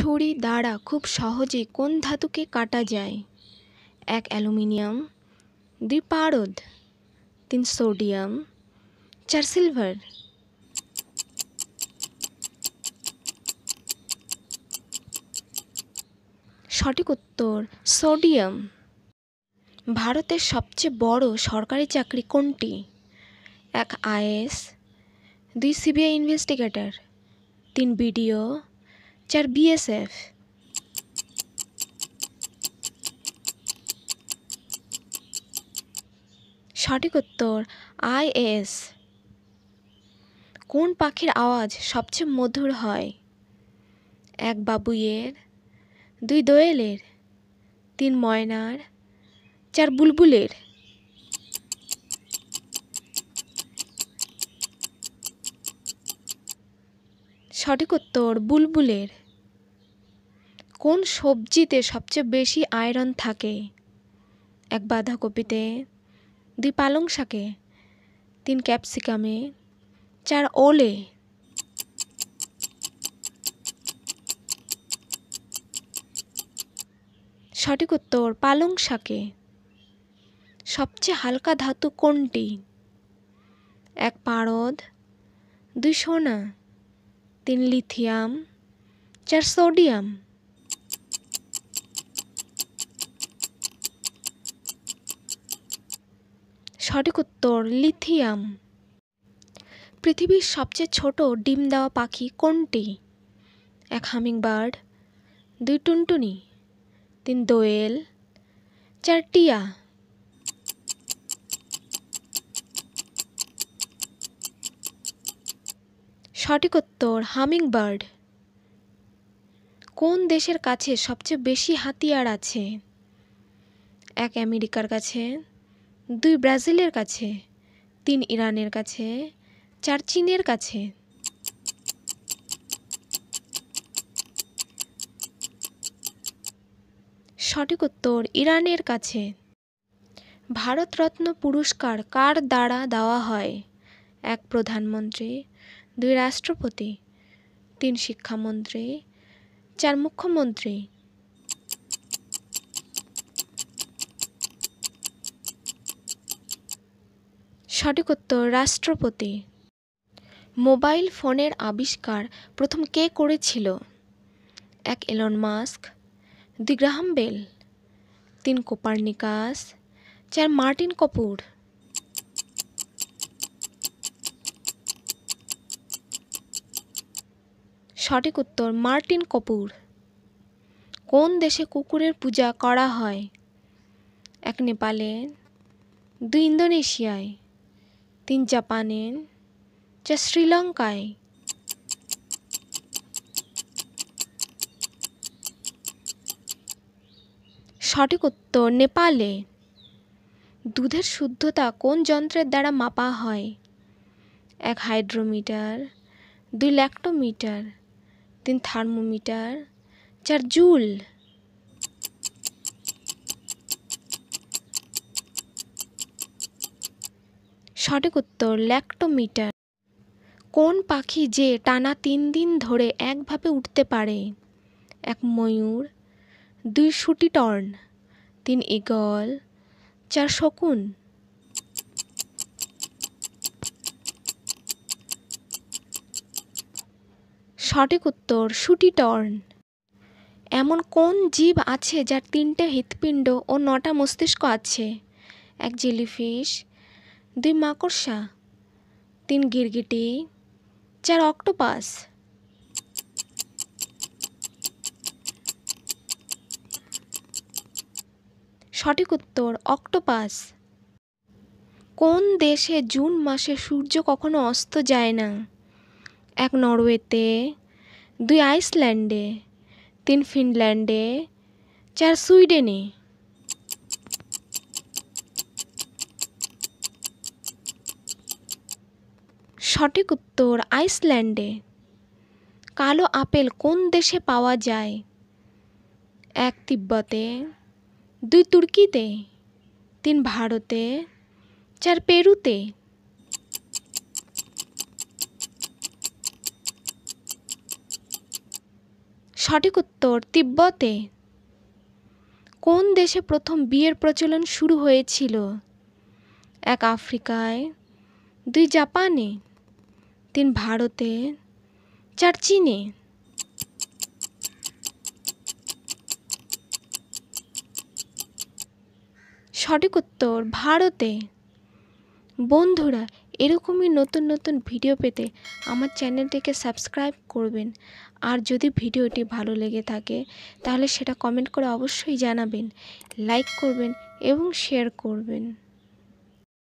ছুরি দ্বারা খুব সহজে কোন ধাতুকে কাটা যায় এক অ্যালুমিনিয়াম দুই পারদ তিন সোডিয়াম চার সিলভার সঠিক উত্তর সোডিয়াম ভারতের সবচেয়ে বড় সরকারি চাকরি কোনটি এক আইএস দুই সিবিআই ইনভেস্টিগেটর তিন বিডিও চার বিএসএফ সঠিক উত্তর আইএস কোন পাখির আওয়াজ সবচেয়ে মধুর হয় এক বাবুয়ের দুই দোয়েলের তিন ময়নার চার বুলবুলের সঠিক উত্তর বুলবুলের কোন সবজিতে সবচেয়ে বেশি আয়রন থাকে এক বাঁধাকপিতে দুই পালং শাকে তিন ক্যাপসিকামে চার ওলে সঠিক উত্তর পালং শাকে সবচেয়ে হালকা ধাতু কোনটি এক পারদ দুই সোনা তিন লিথিয়াম চার সোডিয়াম সঠিক উত্তর লিথিয়াম পৃথিবীর সবচেয়ে ছোট ডিম দেওয়া পাখি কোনটি এক হামিং বার্ড দুই টুনটুনি তিন দোয়েল চার টিয়া সঠিক উত্তর হামিং বার্ড কোন দেশের কাছে সবচেয়ে বেশি হাতিয়ার আছে এক আমেরিকার কাছে দুই ব্রাজিলের কাছে তিন ইরানের কাছে চার চীনের কাছে সঠিক উত্তর ইরানের কাছে ভারতরত্ন পুরস্কার কার দ্বারা দেওয়া হয় এক প্রধানমন্ত্রী দুই রাষ্ট্রপতি তিন শিক্ষামন্ত্রী চার মুখ্যমন্ত্রী সঠিক উত্তর রাষ্ট্রপতি মোবাইল ফোনের আবিষ্কার প্রথম কে করেছিল এক এলন মাস্ক দুই গ্রাহাম বেল তিন কোপার্নিকাস চার মার্টিন কপুর সঠিক উত্তর মার্টিন কপুর কোন দেশে কুকুরের পূজা করা হয় এক নেপালে দুই ইন্দোনেশিয়ায় তিন জাপানের sa শ্রীলঙ্কায় সঠিক উত্তর নেপালে দুধের শুদ্ধতা কোন যন্ত্রের দ্বারা মাপা হয় এক হাইড্রোমিটার দুই ল্যাক্টোমিটার তিন থার্মোমিটার চার জুল সঠিক উত্তর ল্যাক্টোমিটার কোন পাখি যে টানা তিন দিন ধরে একভাবে উঠতে পারে এক ময়ূর দুই সুটি টর্ন তিন ইগল চার শকুন সঠিক উত্তর সুটি টর্ন এমন কোন জীব আছে যার তিনটে হৃৎপিণ্ড ও নটা মস্তিষ্ক আছে এক জেলিফিশ দুই মাকড়সা তিন গিরগিটি চার অক্টোপাস সঠিক উত্তর অক্টোপাস কোন দেশে জুন মাসে সূর্য কখনো অস্ত যায় না এক নরওয়েতে দুই আইসল্যান্ডে তিন ফিনল্যান্ডে চার সুইডেনে সঠিক উত্তর আইসল্যান্ডে কালো আপেল কোন দেশে পাওয়া যায় এক তিব্বতে দুই তুর্কিতে তিন ভারতে চার পেরুতে সঠিক উত্তর তিব্বতে কোন দেশে প্রথম বিয়ের প্রচলন শুরু হয়েছিল এক আফ্রিকায় দুই জাপানে তিন ভারতে চার চীনে সঠিক উত্তর ভারতে বন্ধুরা এরকমই নতুন নতুন ভিডিও পেতে আমার চ্যানেলটিকে সাবস্ক্রাইব করবেন আর যদি ভিডিওটি ভালো লেগে থাকে তাহলে সেটা কমেন্ট করে অবশ্যই জানাবেন লাইক করবেন এবং শেয়ার করবেন